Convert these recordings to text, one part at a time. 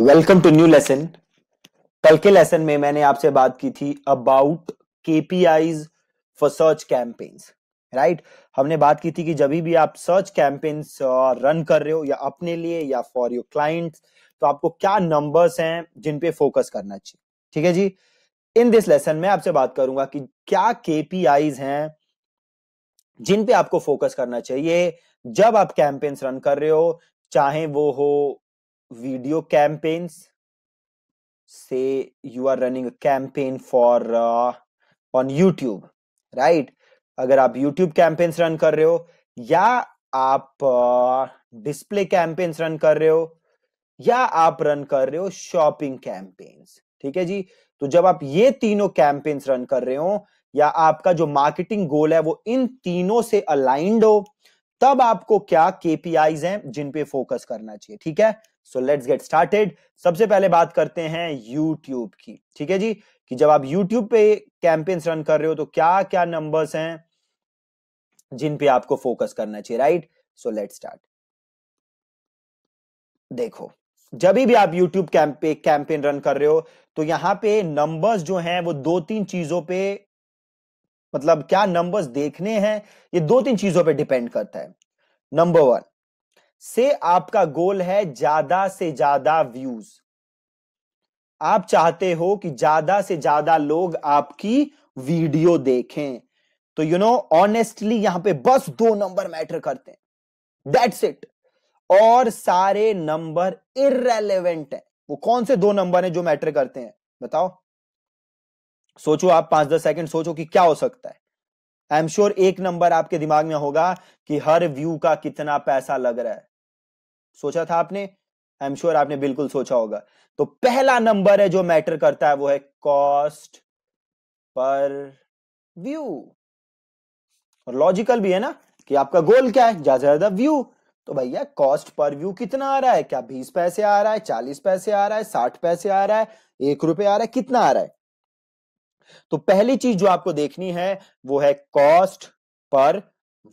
welcome to new lesson कल के lesson में मैंने आपसे बात की थी about KPIs for search campaigns right हमने बात की थी कि जब भी आप सर्च कैंपेन्स रन कर रहे हो या अपने लिए या फॉर योर क्लाइंट्स तो आपको क्या नंबर्स हैं जिन पे फोकस करना चाहिए ठीक है जी इन दिस लेसन में आपसे बात करूंगा कि क्या केपीआईज हैं जिन पे आपको फोकस करना चाहिए जब आप कैंपेन्स रन कर रहे हो चाहे वो हो video campaigns say you are running a campaign for uh, on YouTube right अगर आप YouTube कैंपेन्स रन कर रहे हो या आप डिस्प्ले कैंपेन्स रन कर रहे हो या आप रन कर रहे हो शॉपिंग कैंपेन्स ठीक है जी तो जब आप ये तीनों कैंपेन्स रन कर रहे हो या आपका जो मार्केटिंग गोल है वो इन तीनों से अलाइंड हो तब आपको क्या केपीआईज हैं जिन पे फोकस करना चाहिए ठीक है सो लेट्स गेट स्टार्टेड सबसे पहले बात करते हैं यूट्यूब की ठीक है जी कि जब आप यूट्यूब पे कैंपेन्स रन कर रहे हो तो क्या क्या नंबर्स हैं जिन पे आपको फोकस करना चाहिए राइट सो लेट स्टार्ट देखो जब भी आप यूट्यूब कैंपे कैंपेन रन कर रहे हो तो यहां पे नंबर्स जो हैं वो दो तीन चीजों पे मतलब क्या नंबर्स देखने हैं ये दो तीन चीजों पे डिपेंड करता है नंबर वन से आपका गोल है ज्यादा से ज्यादा व्यूज आप चाहते हो कि ज्यादा से ज्यादा लोग आपकी वीडियो देखें तो यू नो ऑनेस्टली यहां पे बस दो नंबर मैटर करते हैं दैट्स इट और सारे नंबर इरेलीवेंट है वो कौन से दो नंबर हैं जो मैटर करते हैं बताओ सोचो आप पांच दस सेकंड सोचो कि क्या हो सकता है आई एम श्योर एक नंबर आपके दिमाग में होगा कि हर व्यू का कितना पैसा लग रहा है सोचा था आपने आई एम श्योर आपने बिल्कुल सोचा होगा तो पहला नंबर है जो मैटर करता है वो है कॉस्ट पर व्यू और लॉजिकल भी है ना कि आपका गोल क्या है ज्यादा से ज्यादा व्यू तो भैया कॉस्ट पर व्यू कितना आ रहा है क्या बीस पैसे आ रहा है चालीस पैसे आ रहा है साठ पैसे आ रहा है एक रुपए आ रहा है कितना आ रहा है तो पहली चीज जो आपको देखनी है वो है कॉस्ट पर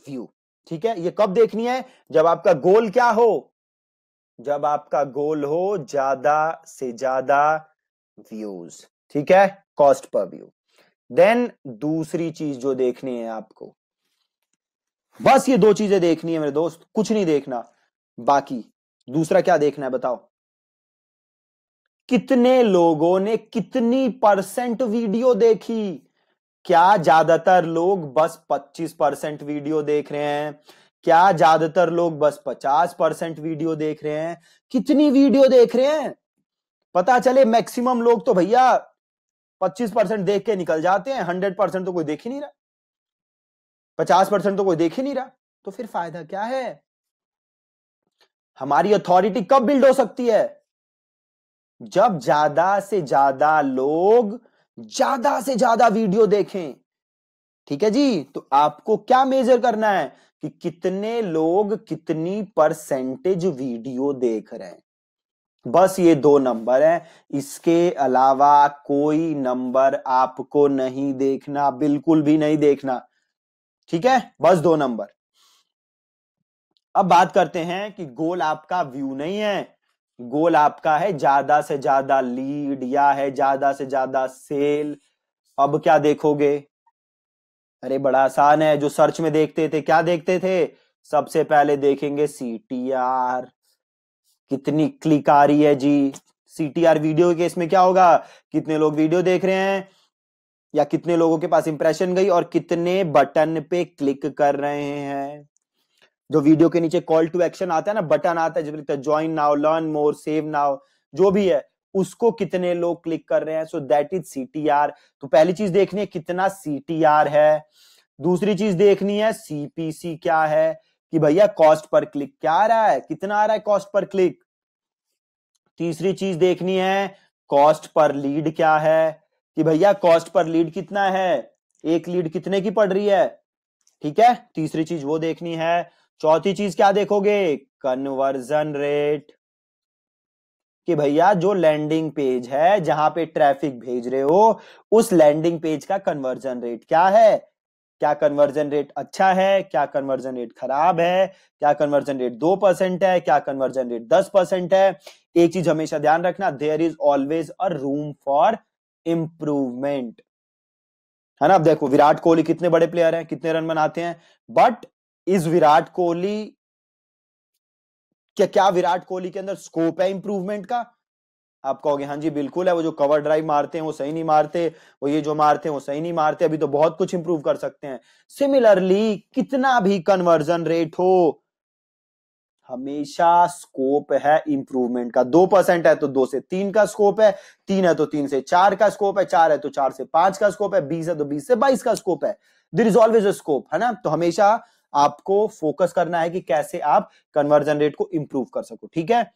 व्यू ठीक है ये कब देखनी है जब आपका गोल क्या हो जब आपका गोल हो ज्यादा से ज्यादा व्यूज ठीक है कॉस्ट पर व्यू देन दूसरी चीज जो देखनी है आपको बस ये दो चीजें देखनी है मेरे दोस्त कुछ नहीं देखना बाकी दूसरा क्या देखना है बताओ कितने लोगों ने कितनी परसेंट वीडियो देखी क्या ज्यादातर लोग बस 25 परसेंट वीडियो देख रहे हैं क्या ज्यादातर लोग बस 50 परसेंट वीडियो देख रहे हैं कितनी वीडियो देख रहे हैं पता चले मैक्सिमम लोग तो भैया 25 परसेंट देख के निकल जाते हैं 100 परसेंट तो कोई देख ही नहीं रहा 50 परसेंट तो कोई देख ही नहीं रहा तो फिर फायदा क्या है हमारी अथॉरिटी कब बिल्ड हो सकती है जब ज्यादा से ज्यादा लोग ज्यादा से ज्यादा वीडियो देखें ठीक है जी तो आपको क्या मेजर करना है कि कितने लोग कितनी परसेंटेज वीडियो देख रहे हैं बस ये दो नंबर है इसके अलावा कोई नंबर आपको नहीं देखना बिल्कुल भी नहीं देखना ठीक है बस दो नंबर अब बात करते हैं कि गोल आपका व्यू नहीं है गोल आपका है ज्यादा से ज्यादा लीड या है ज्यादा से ज्यादा सेल अब क्या देखोगे अरे बड़ा आसान है जो सर्च में देखते थे क्या देखते थे सबसे पहले देखेंगे सी टी आर कितनी क्लिक आ रही है जी सी टी आर वीडियो के केस में क्या होगा कितने लोग वीडियो देख रहे हैं या कितने लोगों के पास इंप्रेशन गई और कितने बटन पे क्लिक कर रहे हैं जो वीडियो के नीचे कॉल टू एक्शन आता है ना बटन आता है जब है join now learn more save now जो भी है उसको कितने लोग क्लिक कर रहे हैं सो दैट इज सीटीआर तो पहली चीज देखनी है कितना सीटीआर है दूसरी चीज देखनी है सीपीसी क्या है कि भैया कॉस्ट पर क्लिक क्या आ रहा है कितना आ रहा है कॉस्ट पर क्लिक तीसरी चीज देखनी है कॉस्ट पर लीड क्या है कि भैया कॉस्ट पर लीड कितना है एक लीड कितने की पड़ रही है ठीक है तीसरी चीज वो देखनी है चौथी चीज क्या देखोगे कन्वर्जन रेट कि भैया जो लैंडिंग पेज है जहां पे ट्रैफिक भेज रहे हो उस लैंडिंग पेज का कन्वर्जन रेट क्या है क्या कन्वर्जन रेट अच्छा है क्या कन्वर्जन रेट खराब है क्या कन्वर्जन रेट दो परसेंट है क्या कन्वर्जन रेट दस परसेंट है एक चीज हमेशा ध्यान रखना there is always a room for improvement है ना अब देखो विराट कोहली कितने बड़े प्लेयर हैं कितने रन बनाते हैं बट इज विराट कोहली क्या क्या विराट कोहली के अंदर स्कोप है इंप्रूवमेंट का आप कहोगे हाँ जी बिल्कुल है वो जो कवर ड्राइव मारते हैं वो सही नहीं मारते वो ये जो मारते हैं वो सही नहीं मारते अभी तो बहुत कुछ इंप्रूव कर सकते हैं सिमिलरली कितना भी कन्वर्जन रेट हो हमेशा स्कोप है इंप्रूवमेंट का दो परसेंट है तो दो से तीन का स्कोप है तीन है तो तीन से चार का स्कोप है चार है तो चार से पांच का स्कोप है बीस है तो बीस से बाईस का स्कोप है there is always a scope है ना तो हमेशा आपको फोकस करना है कि कैसे आप कन्वर्जन रेट को इंप्रूव कर सको ठीक है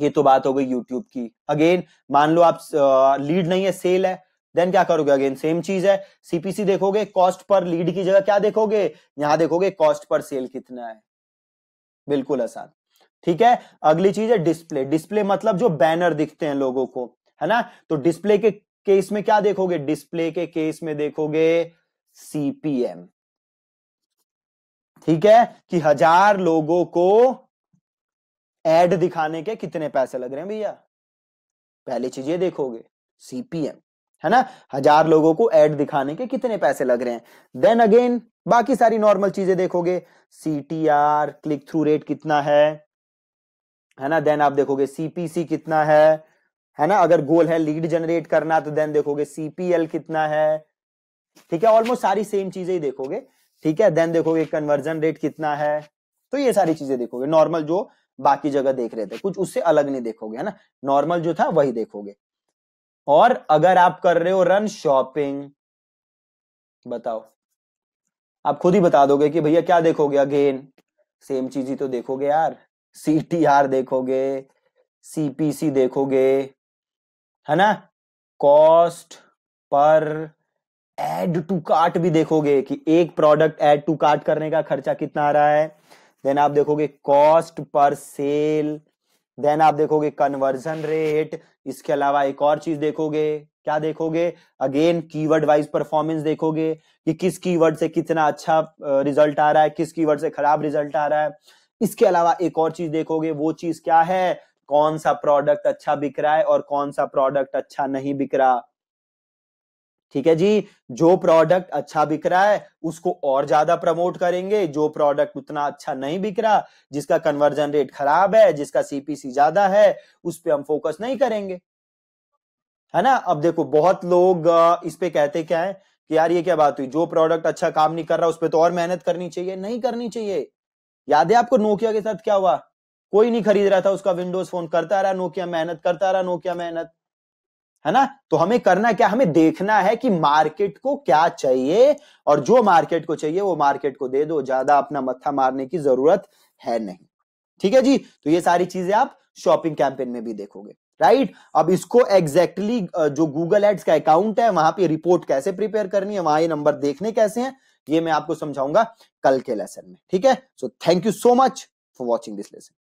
ये तो बात हो गई यूट्यूब की अगेन मान लो आप लीड नहीं है सेल है देन क्या करोगे अगेन सेम चीज है सीपीसी देखोगे कॉस्ट पर लीड की जगह क्या देखोगे यहां देखोगे कॉस्ट पर सेल कितना है बिल्कुल आसान ठीक है अगली चीज है डिस्प्ले डिस्प्ले मतलब जो बैनर दिखते हैं लोगों को है ना तो डिस्प्ले के केस में क्या देखोगे डिस्प्ले के केस में देखोगे सीपीएम ठीक है कि हजार लोगों को एड दिखाने के कितने पैसे लग रहे हैं भैया पहली चीज ये देखोगे सीपीएम है ना हजार लोगों को एड दिखाने के कितने पैसे लग रहे हैं देन अगेन बाकी सारी नॉर्मल चीजें देखोगे सीटीआर क्लिक थ्रू रेट कितना है है ना देन आप देखोगे सीपीसी कितना है है ना अगर गोल है लीड जनरेट करना तो देन देखोगे सीपीएल कितना है ठीक है ऑलमोस्ट सारी सेम चीजें ही देखोगे ठीक है देन देखोगे कन्वर्जन रेट कितना है तो ये सारी चीजें देखोगे नॉर्मल जो बाकी जगह देख रहे थे कुछ उससे अलग नहीं देखोगे है ना नॉर्मल जो था वही देखोगे और अगर आप कर रहे हो रन शॉपिंग बताओ आप खुद ही बता दोगे कि भैया क्या देखोगे अगेन सेम चीज ही तो देखोगे यार सी टी आर देखोगे सीपीसी देखोगे है ना cost per add to cart भी देखोगे कि एक प्रोडक्ट एड टू कार्ट करने का खर्चा कितना आ रहा है देन आप देखोगे कॉस्ट पर सेल देन आप देखोगे कन्वर्जन रेट इसके अलावा एक और चीज देखोगे क्या देखोगे अगेन कीवर्ड वाइज परफॉर्मेंस देखोगे कि किस कीवर्ड से कितना अच्छा रिजल्ट आ रहा है किस कीवर्ड से खराब रिजल्ट आ रहा है इसके अलावा एक और चीज देखोगे वो चीज क्या है कौन सा प्रोडक्ट अच्छा बिक रहा है और कौन सा प्रोडक्ट अच्छा नहीं बिक रहा ठीक है जी जो प्रोडक्ट अच्छा बिक रहा है उसको और ज्यादा प्रमोट करेंगे जो प्रोडक्ट उतना अच्छा नहीं बिक रहा जिसका कन्वर्जन रेट खराब है जिसका सीपीसी ज्यादा है उस पर हम फोकस नहीं करेंगे है ना अब देखो बहुत लोग इस पे कहते क्या है कि यार ये क्या बात हुई जो प्रोडक्ट अच्छा काम नहीं कर रहा उस पर तो और मेहनत करनी चाहिए नहीं करनी चाहिए याद है आपको नोकिया के साथ क्या हुआ कोई नहीं खरीद रहा था उसका विंडोज फोन करता रहा नोकिया मेहनत करता रहा नोकिया मेहनत है ना तो हमें करना क्या हमें देखना है कि मार्केट को क्या चाहिए और जो मार्केट को चाहिए वो मार्केट को दे दो ज्यादा अपना मत्था मारने की जरूरत है नहीं ठीक है जी तो ये सारी चीजें आप शॉपिंग कैंपेन में भी देखोगे राइट अब इसको एग्जैक्टली exactly जो गूगल एड्स का अकाउंट है वहां पे रिपोर्ट कैसे प्रिपेयर करनी है वहां ये नंबर देखने कैसे हैं ये मैं आपको समझाऊंगा कल के लेसन में ठीक है so thank you so much for watching this lesson